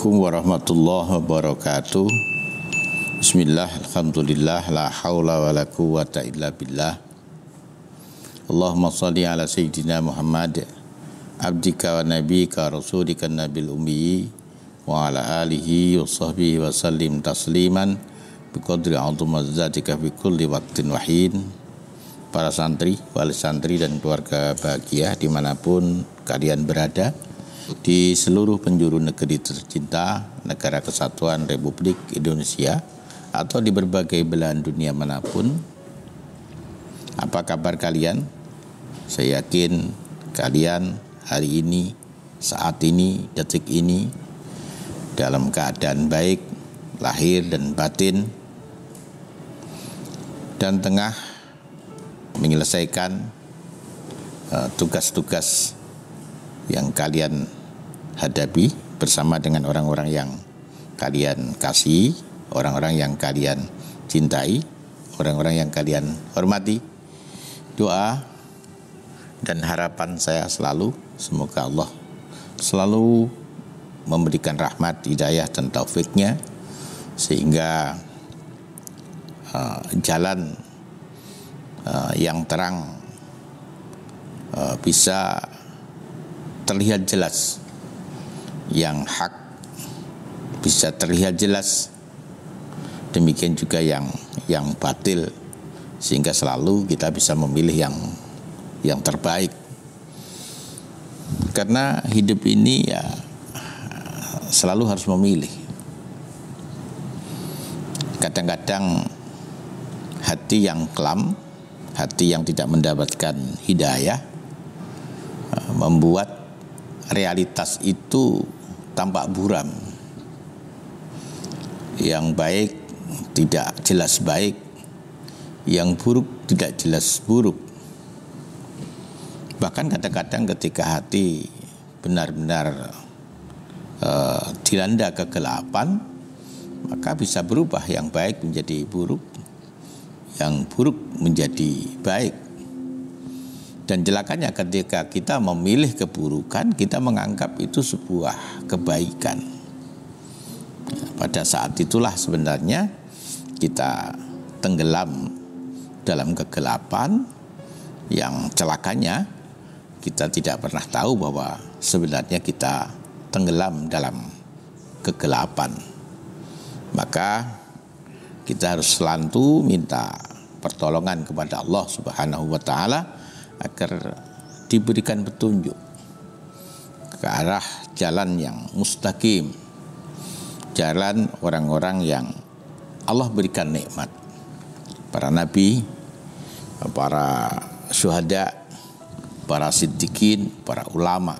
Assalamualaikum warahmatullahi wabarakatuh Bismillah, Alhamdulillah, la hawla wa la quwata illa billah Allahumma salli ala Sayyidina Muhammad Abdika wa nabika rasulika nabil ummiyi Wa ala alihi wa sahbihi wa sallim tasliman Biqadri azadika bi kulli waktin wahin Para santri, wali santri dan keluarga bahagia dimanapun kalian berada di seluruh penjuru negeri tercinta negara kesatuan Republik Indonesia atau di berbagai belahan dunia manapun. Apa kabar kalian? Saya yakin kalian hari ini, saat ini, detik ini dalam keadaan baik lahir dan batin dan tengah menyelesaikan eh, tugas-tugas uh, yang kalian hadapi bersama dengan orang-orang yang kalian kasih, orang-orang yang kalian cintai, orang-orang yang kalian hormati. Doa dan harapan saya selalu semoga Allah selalu memberikan rahmat, hidayah dan taufiknya sehingga uh, jalan uh, yang terang uh, bisa terlihat jelas yang hak bisa terlihat jelas demikian juga yang yang batil sehingga selalu kita bisa memilih yang yang terbaik karena hidup ini ya selalu harus memilih kadang-kadang hati yang kelam hati yang tidak mendapatkan hidayah eh, membuat realitas itu tampak buram. Yang baik tidak jelas baik, yang buruk tidak jelas buruk. Bahkan kadang-kadang ketika hati benar-benar eh, dilanda kegelapan, maka bisa berubah yang baik menjadi buruk, yang buruk menjadi baik. Dan celakanya ketika kita memilih keburukan, kita menganggap itu sebuah kebaikan. Nah, pada saat itulah sebenarnya kita tenggelam dalam kegelapan yang celakanya kita tidak pernah tahu bahwa sebenarnya kita tenggelam dalam kegelapan. Maka kita harus selantu minta pertolongan kepada Allah Subhanahu wa taala agar diberikan petunjuk ke arah jalan yang mustaqim, jalan orang-orang yang Allah berikan nikmat. Para nabi, para syuhada, para siddiqin, para ulama.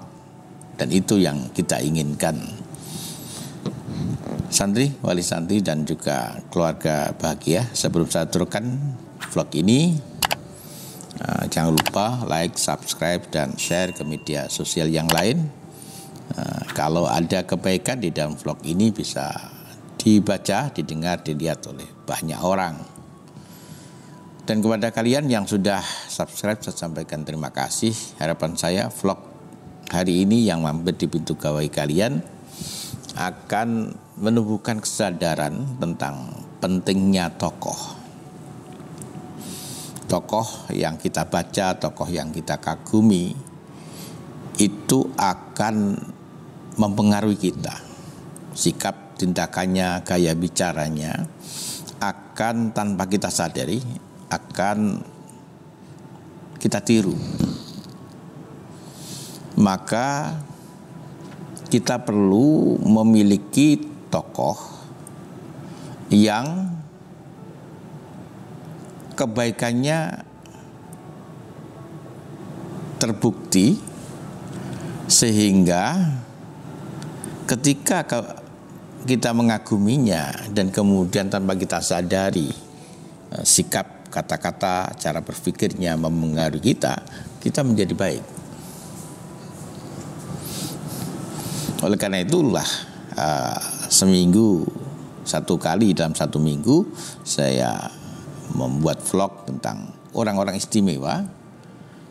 Dan itu yang kita inginkan. Santri, wali santri dan juga keluarga bahagia. Sebelum saya turunkan vlog ini, Eh, jangan lupa like, subscribe, dan share ke media sosial yang lain. Eh, kalau ada kebaikan di dalam vlog ini bisa dibaca, didengar, dilihat oleh banyak orang. Dan kepada kalian yang sudah subscribe, saya sampaikan terima kasih. Harapan saya vlog hari ini yang mampir di pintu gawai kalian akan menumbuhkan kesadaran tentang pentingnya tokoh tokoh yang kita baca, tokoh yang kita kagumi itu akan mempengaruhi kita. Sikap tindakannya, gaya bicaranya akan tanpa kita sadari akan kita tiru. Maka kita perlu memiliki tokoh yang kebaikannya terbukti sehingga ketika kita mengaguminya dan kemudian tanpa kita sadari eh, sikap kata-kata cara berpikirnya mempengaruhi kita kita menjadi baik oleh karena itulah eh, seminggu satu kali dalam satu minggu saya membuat vlog tentang orang-orang istimewa,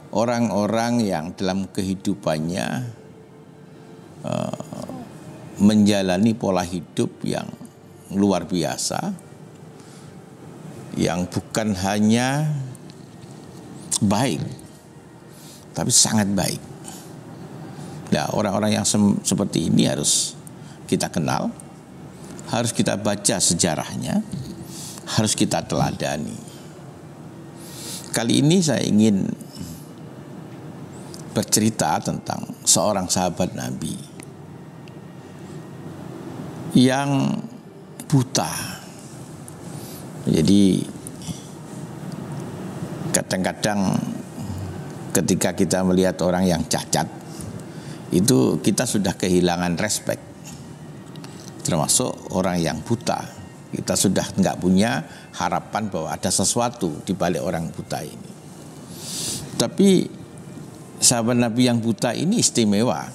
orang-orang yang dalam kehidupannya uh, menjalani pola hidup yang luar biasa, yang bukan hanya baik, tapi sangat baik. Nah, orang-orang yang seperti ini harus kita kenal, harus kita baca sejarahnya, harus kita teladani. Kali ini saya ingin bercerita tentang seorang sahabat Nabi yang buta. Jadi kadang-kadang ketika kita melihat orang yang cacat itu kita sudah kehilangan respek termasuk orang yang buta kita sudah nggak punya harapan bahwa ada sesuatu di balik orang buta ini. Tapi sahabat Nabi yang buta ini istimewa.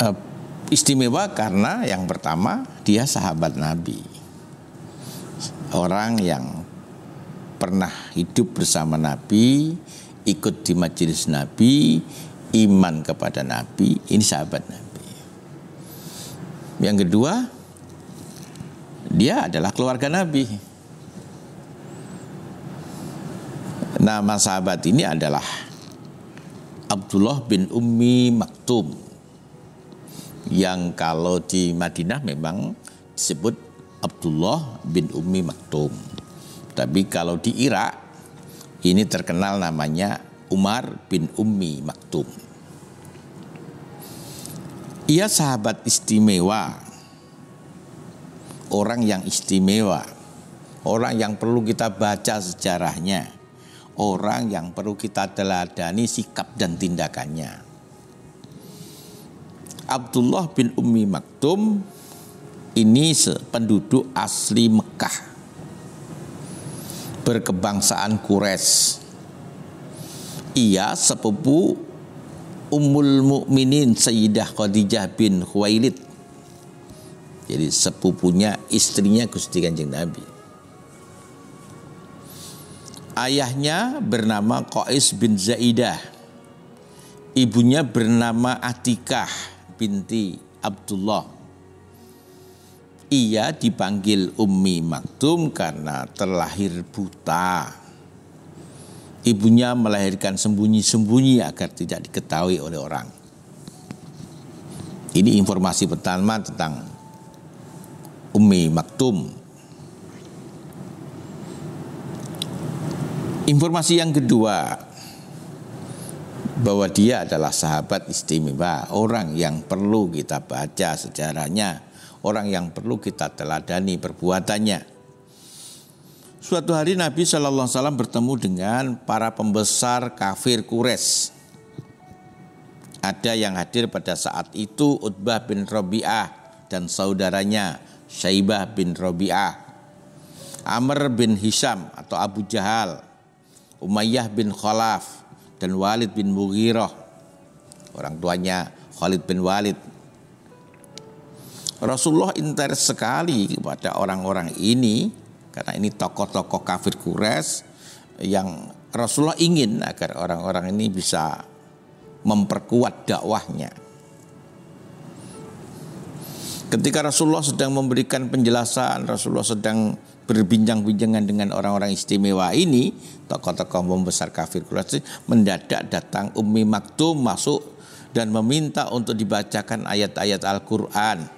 Eh, istimewa karena yang pertama dia sahabat Nabi. Orang yang pernah hidup bersama Nabi, ikut di majelis Nabi, iman kepada Nabi, ini sahabat Nabi. Yang kedua, dia adalah keluarga Nabi. Nama sahabat ini adalah Abdullah bin Ummi Maktum yang kalau di Madinah memang disebut Abdullah bin Ummi Maktum. Tapi kalau di Irak ini terkenal namanya Umar bin Ummi Maktum. Ia sahabat istimewa. Orang yang istimewa. Orang yang perlu kita baca sejarahnya. Orang yang perlu kita teladani sikap dan tindakannya. Abdullah bin Ummi Maktum ini penduduk asli Mekah. Berkebangsaan Quraisy. Ia sepupu Ummul Mukminin Sayyidah Khadijah bin Khuwailid. Jadi sepupunya istrinya Gusti Kanjeng Nabi. Ayahnya bernama Qais bin Zaidah. Ibunya bernama Atikah binti Abdullah. Ia dipanggil Ummi Maktum karena terlahir buta ibunya melahirkan sembunyi-sembunyi agar tidak diketahui oleh orang. Ini informasi pertama tentang Umi Maktum. Informasi yang kedua bahwa dia adalah sahabat istimewa, orang yang perlu kita baca sejarahnya, orang yang perlu kita teladani perbuatannya. Suatu hari Nabi Shallallahu Alaihi Wasallam bertemu dengan para pembesar kafir Kures. Ada yang hadir pada saat itu Utbah bin Robiah dan saudaranya Syaibah bin Robiah, Amr bin Hisham atau Abu Jahal, Umayyah bin Khalaf dan Walid bin Mughirah. Orang tuanya Khalid bin Walid. Rasulullah interes sekali kepada orang-orang ini karena ini tokoh-tokoh kafir kures yang Rasulullah ingin agar orang-orang ini bisa memperkuat dakwahnya. Ketika Rasulullah sedang memberikan penjelasan, Rasulullah sedang berbincang-bincangan dengan orang-orang istimewa ini, tokoh-tokoh membesar kafir Quraisy mendadak datang Ummi Maktum masuk dan meminta untuk dibacakan ayat-ayat Al-Qur'an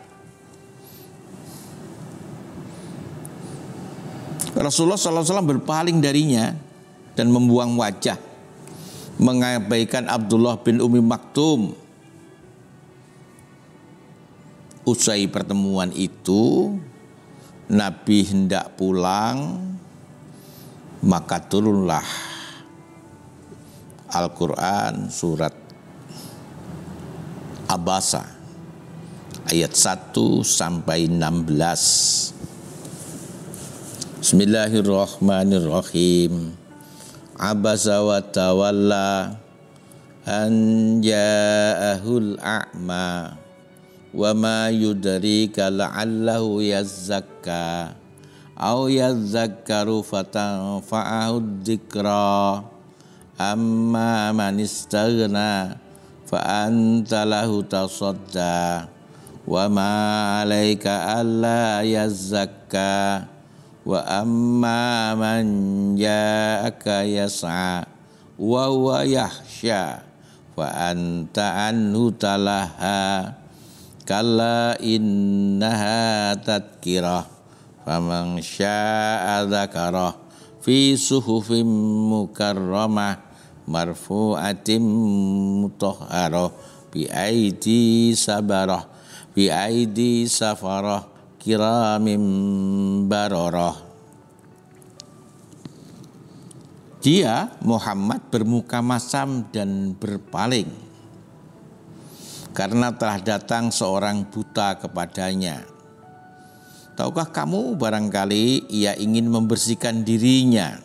Rasulullah SAW berpaling darinya dan membuang wajah, mengabaikan Abdullah bin Umi Maktum. Usai pertemuan itu, Nabi hendak pulang, maka turunlah Al-Quran surat Abasa ayat 1 sampai 16 Bismillahirrahmanirrahim. Abasa wa tawalla an ja'ahul a'ma wa ma yudrika la'allahu yazzakka aw yazzakkaru fatanfa'ahu dzikra amma man istaghna fa anta lahu tasadda wa ma 'alaika alla yazzakka wa amma man ja'aka yas'a wa huwa yahsya fa anta anhu talaha kalla innaha tadkirah faman sya'a dzakarah fi suhufim mukarramah marfu'atim mutahharah bi aidi sabarah bi aidi safarah Kiramim baroroh. Dia Muhammad bermuka masam dan berpaling karena telah datang seorang buta kepadanya. Tahukah kamu barangkali ia ingin membersihkan dirinya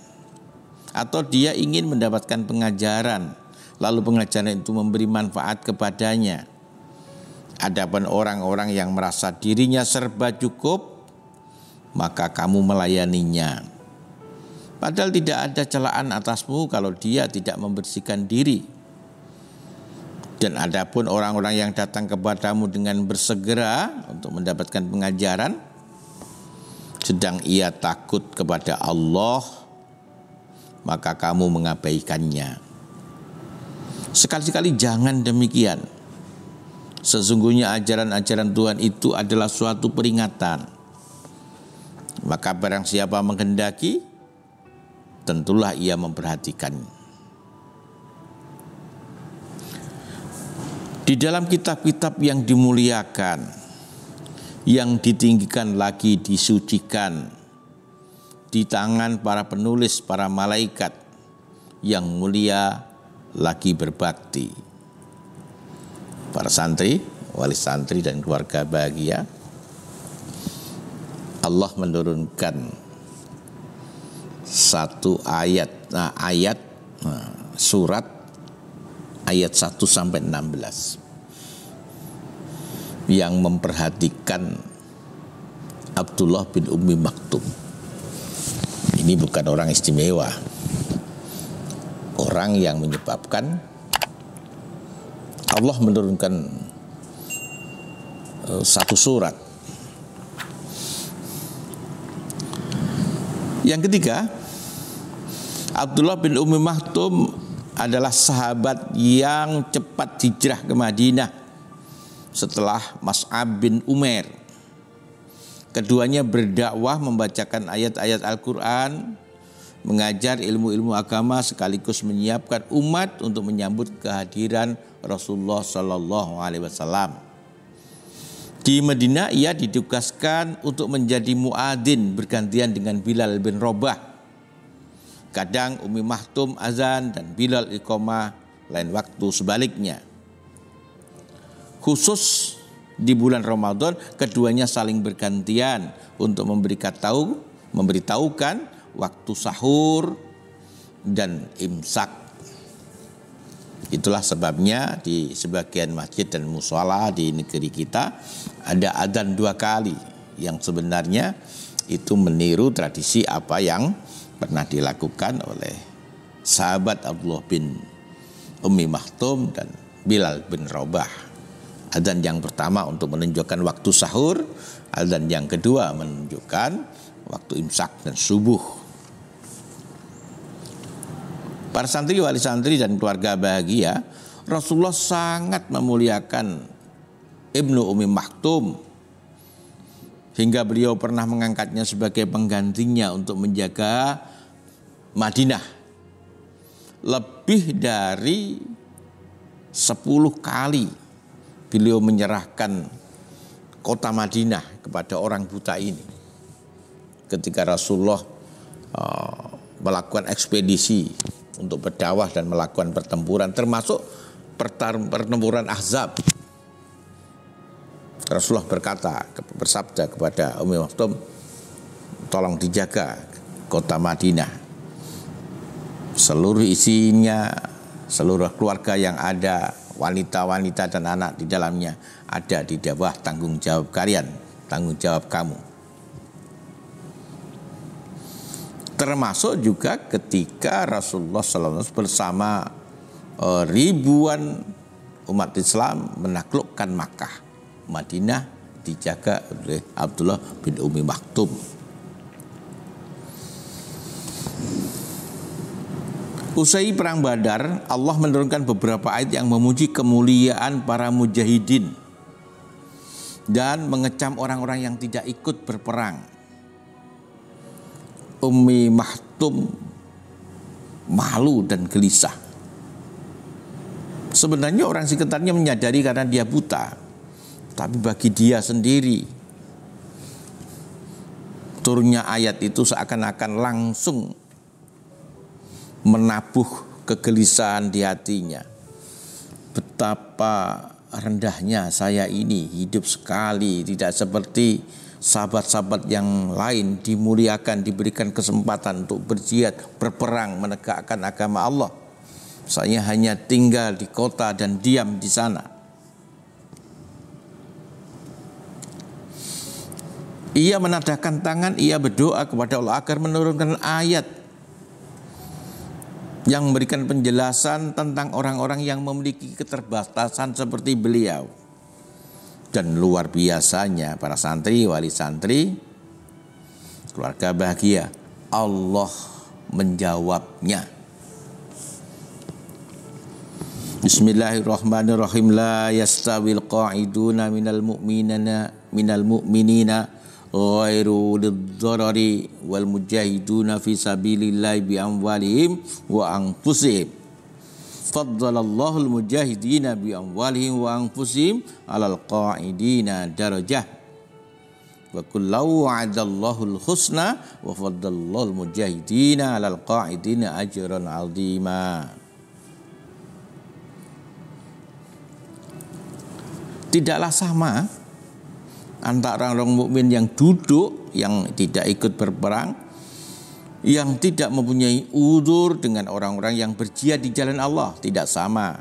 atau dia ingin mendapatkan pengajaran lalu pengajaran itu memberi manfaat kepadanya. Adapun orang-orang yang merasa dirinya serba cukup, maka kamu melayaninya. Padahal tidak ada celaan atasmu kalau dia tidak membersihkan diri. Dan adapun orang-orang yang datang kepadamu dengan bersegera untuk mendapatkan pengajaran, sedang ia takut kepada Allah, maka kamu mengabaikannya. sekali kali jangan demikian. Sesungguhnya ajaran-ajaran Tuhan itu adalah suatu peringatan. Maka barang siapa menghendaki, tentulah ia memperhatikan. Di dalam kitab-kitab yang dimuliakan, yang ditinggikan lagi disucikan, di tangan para penulis, para malaikat yang mulia lagi berbakti para santri, wali santri dan keluarga bahagia. Allah menurunkan satu ayat, nah, ayat nah, surat ayat 1 sampai 16 yang memperhatikan Abdullah bin Ummi Maktum. Ini bukan orang istimewa. Orang yang menyebabkan Allah menurunkan eh, satu surat. Yang ketiga, Abdullah bin Ummi Mahtum adalah sahabat yang cepat hijrah ke Madinah setelah Mas'ab bin Umar. Keduanya berdakwah membacakan ayat-ayat Al-Quran mengajar ilmu-ilmu agama sekaligus menyiapkan umat untuk menyambut kehadiran Rasulullah Shallallahu Alaihi Wasallam. Di Medina ia ditugaskan untuk menjadi muadzin bergantian dengan Bilal bin Robah. Kadang Umi Mahtum azan dan Bilal iqomah lain waktu sebaliknya. Khusus di bulan Ramadan keduanya saling bergantian untuk memberikan tahu memberitahukan waktu sahur dan imsak. Itulah sebabnya di sebagian masjid dan musola di negeri kita ada adzan dua kali yang sebenarnya itu meniru tradisi apa yang pernah dilakukan oleh sahabat Abdullah bin Ummi Mahtum dan Bilal bin Robah. Adzan yang pertama untuk menunjukkan waktu sahur, adzan yang kedua menunjukkan waktu imsak dan subuh. Para santri, wali santri dan keluarga bahagia, Rasulullah sangat memuliakan Ibnu Umi Maktum hingga beliau pernah mengangkatnya sebagai penggantinya untuk menjaga Madinah lebih dari 10 kali beliau menyerahkan kota Madinah kepada orang buta ini ketika Rasulullah eh, melakukan ekspedisi untuk berdakwah dan melakukan pertempuran termasuk pertempuran Ahzab. Rasulullah berkata bersabda kepada Umi Maktum, tolong dijaga kota Madinah. Seluruh isinya, seluruh keluarga yang ada, wanita-wanita dan anak di dalamnya ada di dawah tanggung jawab kalian, tanggung jawab kamu termasuk juga ketika Rasulullah SAW bersama e, ribuan umat Islam menaklukkan Makkah, Madinah dijaga oleh Abdullah bin Umi Maktum. Usai perang Badar, Allah menurunkan beberapa ayat yang memuji kemuliaan para mujahidin dan mengecam orang-orang yang tidak ikut berperang. Ummi Mahtum malu dan gelisah. Sebenarnya orang sekitarnya menyadari karena dia buta. Tapi bagi dia sendiri turunnya ayat itu seakan-akan langsung menabuh kegelisahan di hatinya. Betapa rendahnya saya ini hidup sekali tidak seperti sahabat-sahabat yang lain dimuliakan, diberikan kesempatan untuk berjihad, berperang, menegakkan agama Allah. Saya hanya tinggal di kota dan diam di sana. Ia menadahkan tangan, ia berdoa kepada Allah agar menurunkan ayat yang memberikan penjelasan tentang orang-orang yang memiliki keterbatasan seperti beliau dan luar biasanya para santri, wali santri, keluarga bahagia. Allah menjawabnya. Bismillahirrahmanirrahim. La yastawil qa'iduna minal mu'minina minal mu'minina ghairu lidzarari wal mujahiduna fi sabilillahi bi amwalihim wa anfusihim faddalallahu mujahidina bi amwalihim wa anfusihim 'alal qa'idina darajah wa kullu wa'adallahu al-husna wa faddallahu al-mujahidina 'alal qa'idina ajran 'azima Tidaklah sama antara orang mukmin yang duduk yang tidak ikut berperang yang tidak mempunyai udur dengan orang-orang yang berjihad di jalan Allah tidak sama.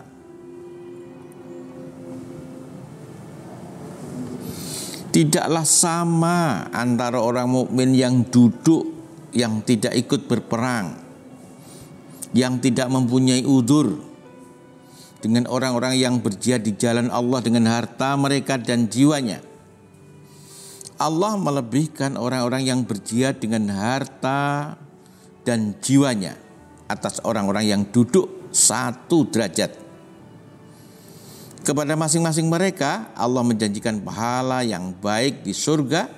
Tidaklah sama antara orang mukmin yang duduk yang tidak ikut berperang yang tidak mempunyai udur dengan orang-orang yang berjihad di jalan Allah dengan harta mereka dan jiwanya. Allah melebihkan orang-orang yang berjihad dengan harta dan jiwanya atas orang-orang yang duduk satu derajat. Kepada masing-masing mereka Allah menjanjikan pahala yang baik di surga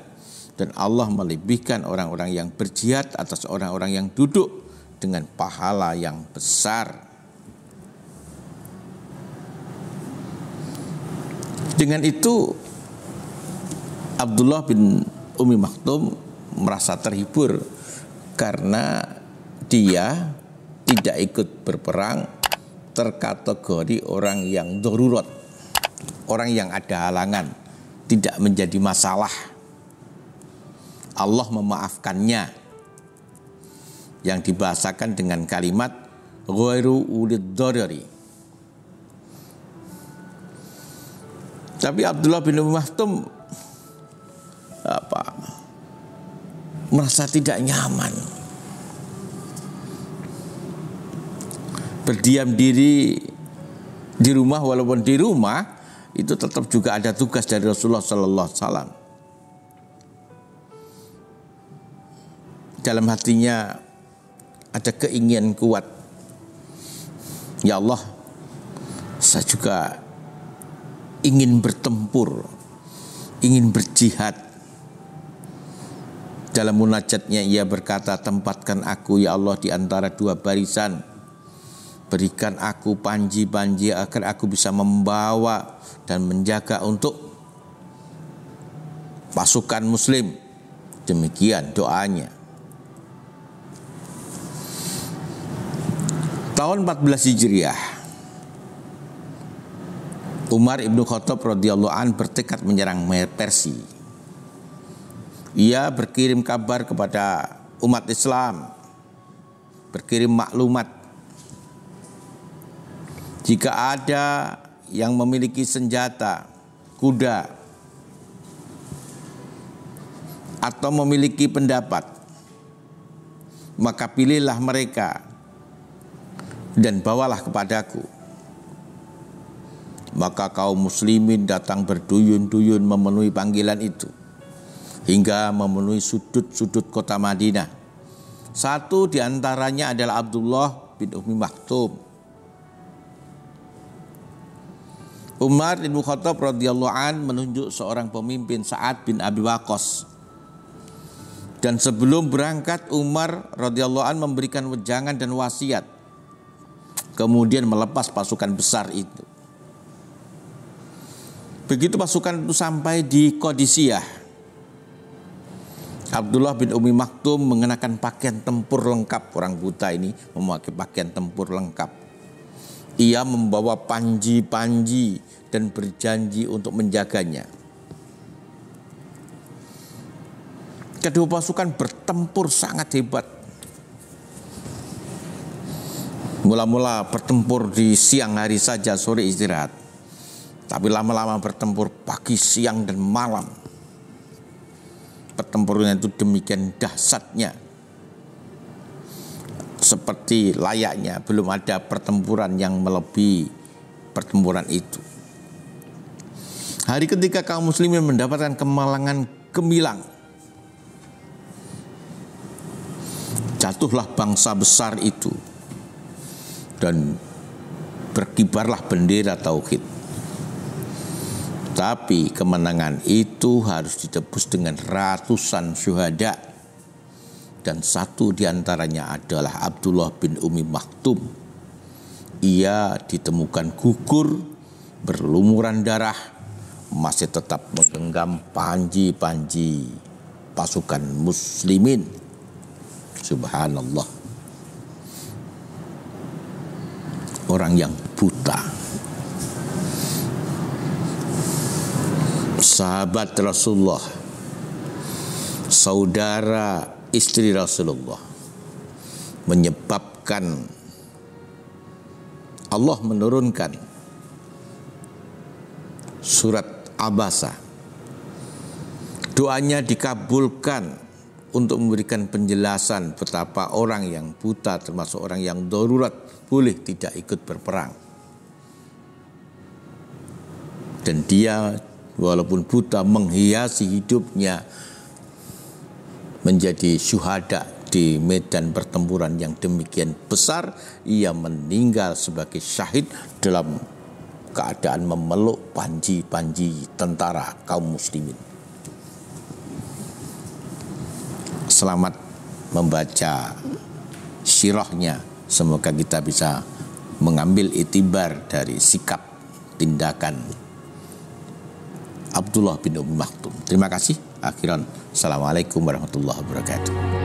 dan Allah melebihkan orang-orang yang berjihad atas orang-orang yang duduk dengan pahala yang besar. Dengan itu Abdullah bin Umi Maktum merasa terhibur karena dia tidak ikut berperang terkategori orang yang darurat, orang yang ada halangan, tidak menjadi masalah. Allah memaafkannya. Yang dibahasakan dengan kalimat ghairu ulid darari. Tapi Abdullah bin Umar apa? merasa tidak nyaman. Berdiam diri di rumah walaupun di rumah itu tetap juga ada tugas dari Rasulullah sallallahu alaihi wasallam. Dalam hatinya ada keinginan kuat. Ya Allah, saya juga ingin bertempur, ingin berjihad dalam munajatnya ia berkata, tempatkan aku ya Allah di antara dua barisan. Berikan aku panji-panji agar aku bisa membawa dan menjaga untuk pasukan muslim. Demikian doanya. Tahun 14 Hijriah Umar ibnu Khattab radhiyallahu an bertekad menyerang Persia ia berkirim kabar kepada umat Islam, berkirim maklumat. Jika ada yang memiliki senjata, kuda, atau memiliki pendapat, maka pilihlah mereka dan bawalah kepadaku. Maka kaum muslimin datang berduyun-duyun memenuhi panggilan itu hingga memenuhi sudut-sudut kota Madinah. Satu di antaranya adalah Abdullah bin Ummi Maktum. Umar bin Khattab radhiyallahu an menunjuk seorang pemimpin Sa'ad bin Abi Waqqas. Dan sebelum berangkat Umar radhiyallahu an memberikan wejangan dan wasiat. Kemudian melepas pasukan besar itu. Begitu pasukan itu sampai di Qadisiyah. Abdullah bin Umi Maktum mengenakan pakaian tempur lengkap. Orang buta ini memakai pakaian tempur lengkap. Ia membawa panji-panji dan berjanji untuk menjaganya. Kedua pasukan bertempur sangat hebat. Mula-mula bertempur di siang hari saja, sore istirahat. Tapi lama-lama bertempur pagi, siang, dan malam Pertempurannya itu demikian dahsyatnya seperti layaknya belum ada pertempuran yang melebihi pertempuran itu. Hari ketika kaum muslimin mendapatkan kemalangan gemilang. Jatuhlah bangsa besar itu dan berkibarlah bendera tauhid. Tapi kemenangan itu harus ditebus dengan ratusan syuhada. Dan satu diantaranya adalah Abdullah bin Umi Maktum. Ia ditemukan gugur, berlumuran darah, masih tetap menggenggam panji-panji pasukan muslimin. Subhanallah. Orang yang buta sahabat Rasulullah, saudara istri Rasulullah, menyebabkan Allah menurunkan surat Abasa. Doanya dikabulkan untuk memberikan penjelasan betapa orang yang buta termasuk orang yang darurat boleh tidak ikut berperang. Dan dia walaupun buta menghiasi hidupnya menjadi syuhada di medan pertempuran yang demikian besar ia meninggal sebagai syahid dalam keadaan memeluk panji-panji tentara kaum muslimin selamat membaca sirahnya semoga kita bisa mengambil itibar dari sikap tindakan Abdullah bin Umar Maktum. Terima kasih. Akhiran. Assalamualaikum warahmatullahi wabarakatuh.